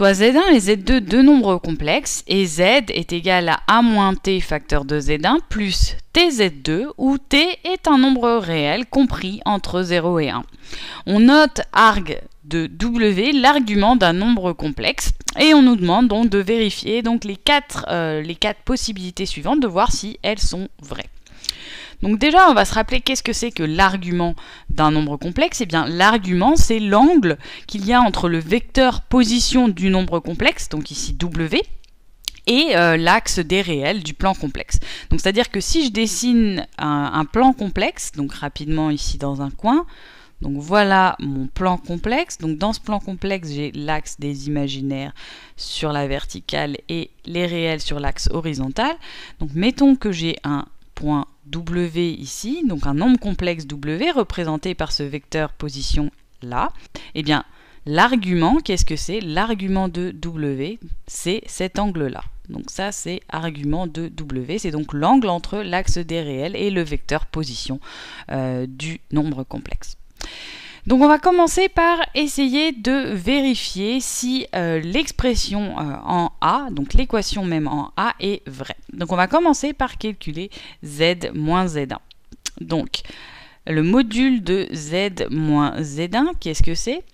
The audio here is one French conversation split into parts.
soit Z1 et Z2 deux nombres complexes et Z est égal à A moins T facteur de Z1 plus TZ2 où T est un nombre réel compris entre 0 et 1. On note arg de W l'argument d'un nombre complexe et on nous demande donc de vérifier donc les quatre, euh, les quatre possibilités suivantes de voir si elles sont vraies. Donc déjà, on va se rappeler qu'est-ce que c'est que l'argument d'un nombre complexe Eh bien, l'argument, c'est l'angle qu'il y a entre le vecteur position du nombre complexe, donc ici W, et euh, l'axe des réels du plan complexe. Donc c'est-à-dire que si je dessine un, un, plan complexe, donc rapidement ici dans un coin, donc voilà mon plan complexe. Donc dans ce plan complexe, j'ai l'axe des imaginaires sur la verticale et les réels sur l'axe horizontal. Donc mettons que j'ai un point W ici, donc un nombre complexe W représenté par ce vecteur position là, et eh bien l'argument, qu'est-ce que c'est L'argument de W, c'est cet angle-là. Donc ça c'est argument de W, c'est donc l'angle entre l'axe des réels et le vecteur position euh, du nombre complexe. Donc on va commencer par essayer de vérifier si euh, l'expression euh, en A, donc l'équation même en A, est vraie. Donc on va commencer par calculer Z moins Z1. Donc le module de Z moins Z1, qu'est-ce que c'est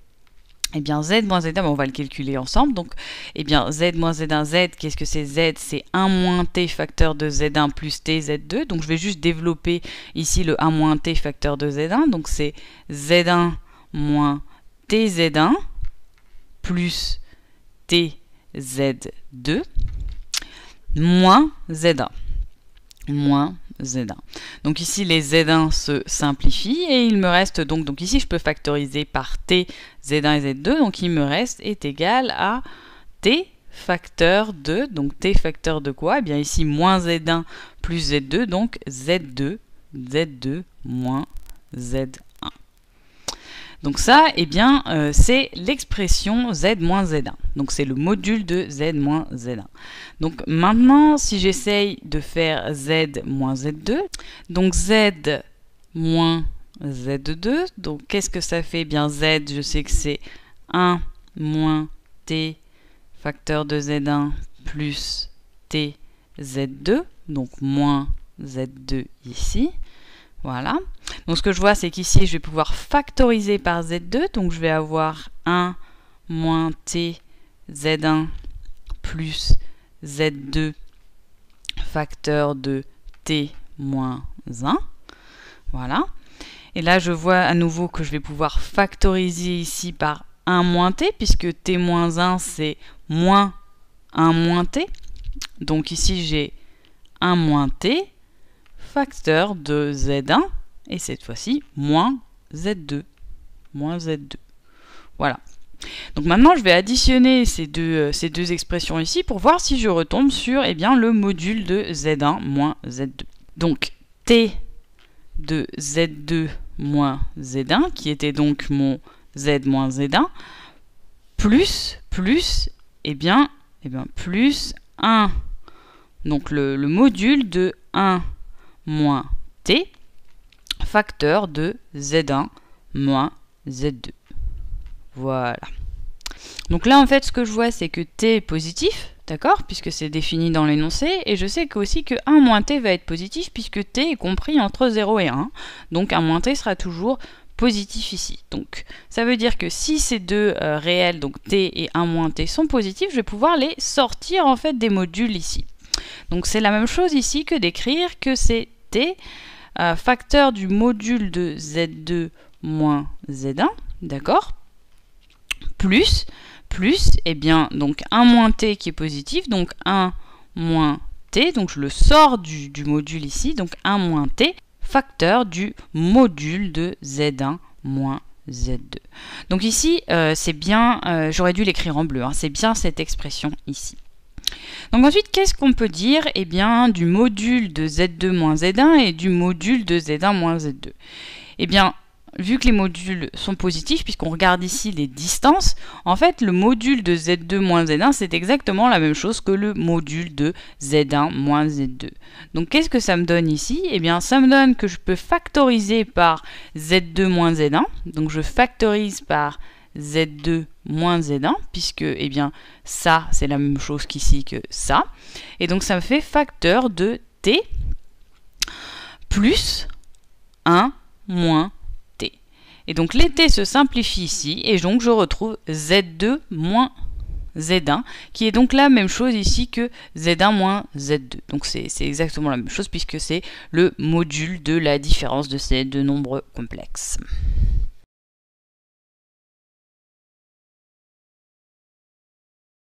eh bien, z moins z1, ben, on va le calculer ensemble. Donc, et eh bien, z moins z1, z, qu'est-ce que c'est z C'est 1 moins t facteur de z1 plus tz 2 Donc, je vais juste développer ici le 1 moins t facteur de z1. Donc, c'est z1 moins t 1 plus t 2 moins z1 moins donc ici, les Z1 se simplifient et il me reste donc, donc ici, je peux factoriser par T Z1 et Z2, donc il me reste est égal à T facteur de, donc T facteur de quoi Eh bien ici, moins Z1 plus Z2, donc Z2, Z2 moins Z1. Donc ça, eh bien, euh, c'est l'expression z-z1. Donc c'est le module de z-z1. Donc maintenant, si j'essaye de faire z-z2, donc z moins z2, donc qu'est-ce que ça fait eh Bien z, je sais que c'est 1 moins t facteur de z1 plus t z2, donc moins z2 ici. Voilà. Donc ce que je vois, c'est qu'ici, je vais pouvoir factoriser par Z2. Donc je vais avoir 1 moins T Z1 plus Z2 facteur de T moins 1. Voilà. Et là, je vois à nouveau que je vais pouvoir factoriser ici par 1 moins T, puisque T moins 1, c'est moins 1 moins T. Donc ici, j'ai 1 moins T facteur de Z1 et cette fois-ci moins Z2. Z2. Voilà. Donc maintenant, je vais additionner euh, ces deux, expressions ici pour voir si je retombe sur eh bien, le module de Z1 moins Z2. Donc T de Z2 moins Z1, qui était donc mon Z moins Z1, plus, plus, eh bien, eh bien plus 1. Donc le, le module de 1 moins t, facteur de z1 moins z2. Voilà. Donc là, en fait, ce que je vois, c'est que t est positif, d'accord Puisque c'est défini dans l'énoncé. Et je sais aussi que 1 moins t va être positif, puisque t est compris entre 0 et 1. Donc 1 moins t sera toujours positif ici. Donc ça veut dire que si ces deux euh, réels, donc t et 1 moins t, sont positifs, je vais pouvoir les sortir en fait des modules ici. Donc c'est la même chose ici que d'écrire que c'est euh, facteur du module de z2 moins z1, d'accord Plus, plus, et eh bien, donc 1 moins t qui est positif, donc 1 moins t, donc je le sors du, module ici, donc 1 moins t, facteur du module de z1 moins z2. Donc ici, euh, c'est bien, euh, j'aurais dû l'écrire en bleu, hein, c'est bien cette expression ici. Donc ensuite, qu'est-ce qu'on peut dire eh bien, du module de Z2-Z1 moins et du module de Z1-Z2. moins Eh bien, vu que les modules sont positifs, puisqu'on regarde ici les distances, en fait, le module de Z2-Z1, moins c'est exactement la même chose que le module de Z1-Z2. moins Donc, qu'est-ce que ça me donne ici Eh bien, ça me donne que je peux factoriser par Z2-Z1. moins Donc, je factorise par Z2 moins Z1, puisque eh bien, ça, c'est la même chose qu'ici que ça. Et donc ça me fait facteur de T plus 1 moins T. Et donc les T se simplifient ici, et donc je retrouve Z2 moins Z1, qui est donc la même chose ici que Z1 moins Z2. Donc c'est exactement la même chose puisque c'est le module de la différence de ces deux nombres complexes.